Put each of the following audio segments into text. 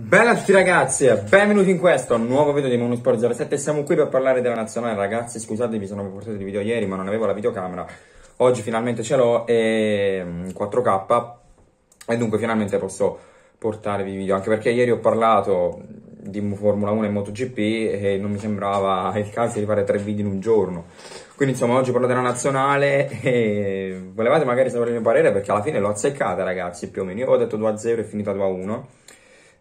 Bella a tutti ragazzi, benvenuti in questo nuovo video di Monosport 07 Siamo qui per parlare della nazionale ragazzi scusatevi se non vi ho portato il video ieri ma non avevo la videocamera Oggi finalmente ce l'ho e 4K mm, E dunque finalmente posso portarvi i video Anche perché ieri ho parlato di Formula 1 e MotoGP E non mi sembrava il caso di fare tre video in un giorno Quindi insomma oggi parlo della nazionale E volevate magari sapere il mio parere perché alla fine l'ho azzeccata ragazzi più o meno Io ho detto 2-0 e è finita 2-1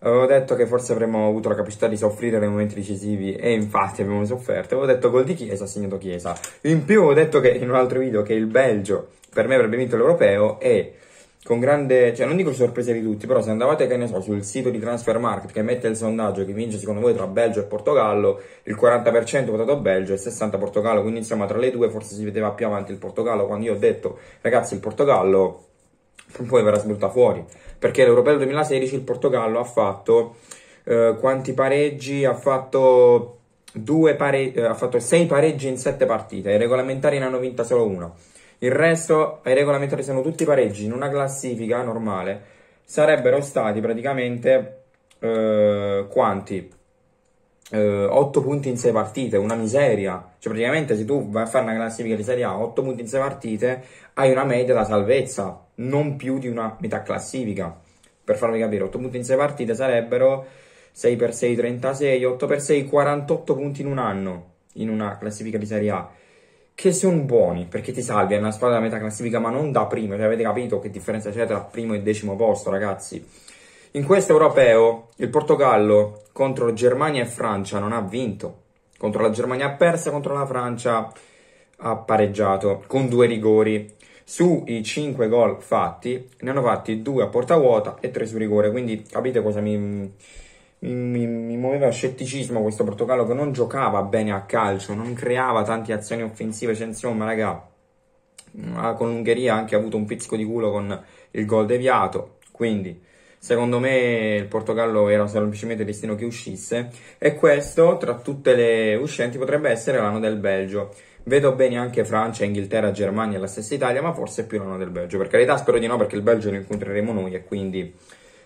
Avevo detto che forse avremmo avuto la capacità di soffrire nei momenti decisivi e infatti abbiamo sofferto. Avevo detto gol di Chiesa, ha segnato Chiesa. In più avevo detto che in un altro video che il Belgio per me avrebbe vinto l'Europeo e con grande, cioè non dico sorpresa di tutti, però se andavate, che ne so, sul sito di Transfer Market che mette il sondaggio che vince secondo voi tra Belgio e Portogallo, il 40% ha votato Belgio e il 60% Portogallo, quindi insomma tra le due forse si vedeva più avanti il Portogallo, quando io ho detto ragazzi il Portogallo poi verrà sbattuta fuori. Perché l'Europeo 2016 il Portogallo ha fatto eh, quanti pareggi? Ha fatto, pare- eh, ha fatto 6 pareggi in 7 partite, i regolamentari ne hanno vinta solo una. Il resto, ai regolamentari sono tutti pareggi, in una classifica normale sarebbero stati praticamente eh, quanti? eh, 8 punti in 6 partite, una miseria. Cioè, praticamente, se tu vai a fare una classifica di Serie A, 8 punti in 6 partite, hai una media da salvezza, non più di una metà classifica. Per farvi capire, 8 punti in 6 partite sarebbero 6x6 36, 8x6 48 punti in un anno in una classifica di Serie A. Che sono buoni perché ti salvi, è una squadra da metà classifica, ma non da primo. Cioè, avete capito che differenza c'è tra primo e decimo posto, ragazzi. In questo europeo, il Portogallo contro Germania e Francia non ha vinto, contro la Germania ha perso, contro la Francia ha pareggiato con due rigori. Sui 5 gol fatti, ne hanno fatti 2 a porta vuota e 3 su rigore, quindi capite cosa mi, mi, mi, muoveva scetticismo questo Portogallo che non giocava bene a calcio, non creava tante azioni offensive, cioè insomma raga, con l'Ungheria ha anche avuto un pizzico di culo con il gol deviato, quindi Secondo me il Portogallo era semplicemente il destino che uscisse e questo tra tutte le uscenti potrebbe essere l'anno del Belgio. Vedo bene anche Francia, Inghilterra, Germania e la stessa Italia, ma forse più l'anno del Belgio. Per carità spero di no perché il Belgio lo incontreremo noi e quindi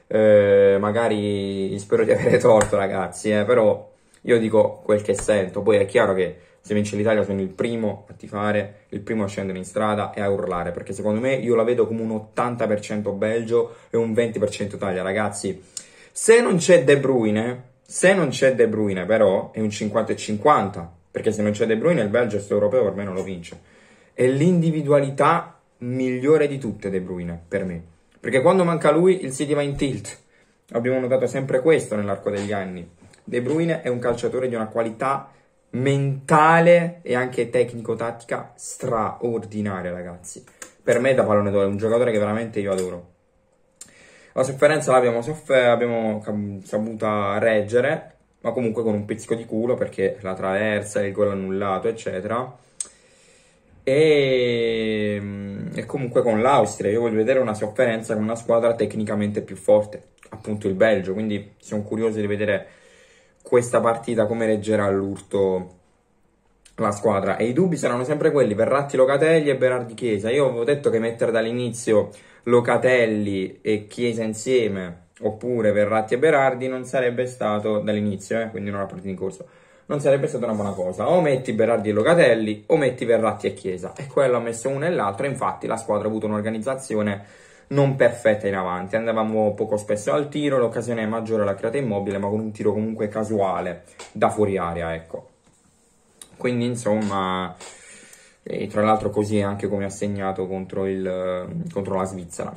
eh, magari spero di avere torto ragazzi, eh, però io dico quel che sento. Poi è chiaro che se vince l'Italia sono il primo a tifare, il primo a scendere in strada e a urlare, perché secondo me io la vedo come un 80% Belgio e un 20% Italia, ragazzi. Se non c'è De Bruyne, se non c'è De Bruyne però è un 50 50, perché se non c'è De Bruyne il Belgio questo europeo per me non lo vince. È l'individualità migliore di tutte De Bruyne per me, perché quando manca lui il City va in tilt. Abbiamo notato sempre questo nell'arco degli anni. De Bruyne è un calciatore di una qualità mentale e anche tecnico-tattica straordinaria, ragazzi. Per me da pallone d'oro è un giocatore che veramente io adoro. La sofferenza l'abbiamo soffer- abbiamo saputa reggere, ma comunque con un pizzico di culo perché la traversa, il gol annullato, eccetera. E, mm, e comunque con l'Austria, io voglio vedere una sofferenza con una squadra tecnicamente più forte, appunto il Belgio. Quindi sono curioso di vedere questa partita come reggerà l'urto la squadra e i dubbi saranno sempre quelli Verratti Locatelli e Berardi Chiesa. Io avevo detto che mettere dall'inizio Locatelli e Chiesa insieme oppure Verratti e Berardi non sarebbe stato dall'inizio, eh, quindi non la partita in corso. Non sarebbe stata una buona cosa. O metti Berardi e Locatelli o metti Verratti e Chiesa. E quello ha messo uno e l'altro, infatti la squadra ha avuto un'organizzazione non perfetta in avanti, andavamo poco spesso al tiro, l'occasione maggiore l'ha creata Immobile, ma con un tiro comunque casuale, da fuori aria, ecco. Quindi insomma, tra l'altro così è anche come ha segnato contro, il, contro la Svizzera.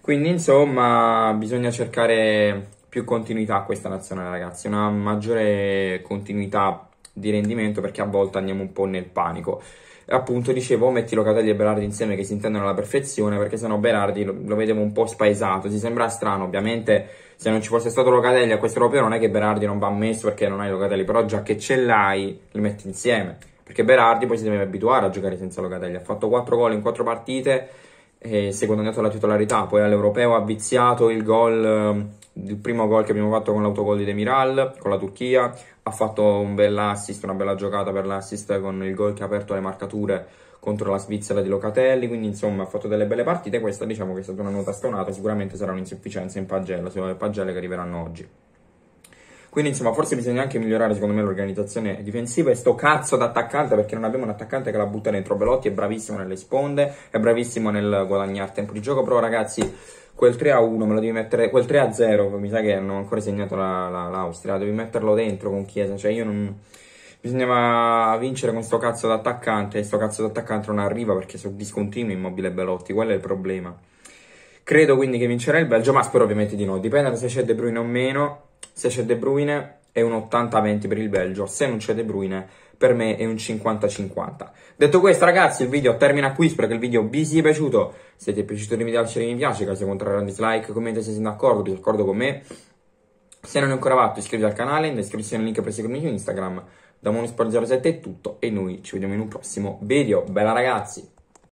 Quindi insomma, bisogna cercare più continuità a questa nazionale ragazzi, una maggiore continuità di rendimento perché a volte andiamo un po' nel panico appunto dicevo metti Locatelli e Berardi insieme che si intendono alla perfezione perché sennò Berardi lo, lo vedevo un po' spaesato si sembra strano ovviamente se non ci fosse stato Locatelli a questo europeo non è che Berardi non va messo perché non hai Locatelli però già che ce l'hai li metti insieme perché Berardi poi si deve abituare a giocare senza Locatelli ha fatto 4 gol in 4 partite e si è guadagnato la titolarità, poi all'Europeo ha viziato il gol, ehm, il primo gol che abbiamo fatto con l'autogol di Demiral, con la Turchia, ha fatto un bel assist, una bella giocata per l'assist con il gol che ha aperto le marcature contro la Svizzera di Locatelli, quindi insomma ha fatto delle belle partite, questa diciamo che è stata una nota stonata, sicuramente sarà un'insufficienza in pagella, sulle pagelle che arriveranno oggi. Quindi, insomma, forse bisogna anche migliorare, secondo me, l'organizzazione difensiva e sto cazzo d'attaccante, perché non abbiamo un attaccante che la butta dentro. Belotti è bravissimo nelle sponde, è bravissimo nel guadagnare tempo di gioco, però ragazzi quel 3 a 1 me lo devi mettere, quel 3 a 0 mi sa che hanno ancora segnato la, la, l'Austria, devi metterlo dentro con Chiesa, cioè io non... Bisognava vincere con sto cazzo d'attaccante e sto cazzo d'attaccante non arriva perché sono discontinuo Immobile e Belotti, quello è il problema. Credo quindi che vincerà il Belgio, ma spero ovviamente di no. Dipende da se c'è De Bruyne o meno. Se c'è De Bruyne è un 80-20 per il Belgio, se non c'è De Bruyne per me è un 50-50. Detto questo ragazzi il video termina qui, spero che il video vi sia piaciuto, se ti è piaciuto rimedi al mi piace, caso contrario un dislike, commenta se sei d'accordo, d'accordo con me. Se non è ancora fatto iscriviti al canale, in descrizione il link per seguirmi su Instagram, da monisport 07 è tutto e noi ci vediamo in un prossimo video. Bella ragazzi!